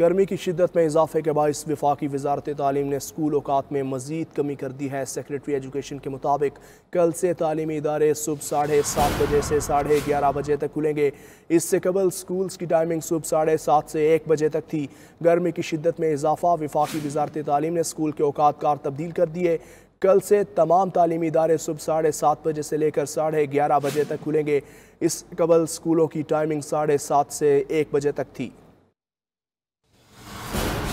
गर्मी की शिदत में इजाफे के बायस विफाक वजारत तालीम ने स्कूल अवकात में मजीद कमी कर दी है सेक्रेटरी एजुकेशन के मुताबिक कल से तालीमी इदारे सुबह साढ़े सात बजे से साढ़े ग्यारह बजे तक खुलेंगे इससे कबल स्कूल्स की टाइमिंग सुबह साढ़े सात से एक बजे तक थी गर्मी की शिदत में इजाफा विफाक वजारत तालीम ने स्कूल के अवकात कार तब्दील कर दिए कल से तमाम तालीमी इदारे सुबह साढ़े सात बजे से लेकर साढ़े ग्यारह बजे तक खुलेंगे इस कबल स्कूलों की टाइमिंग साढ़े सात से एक बजे तक थी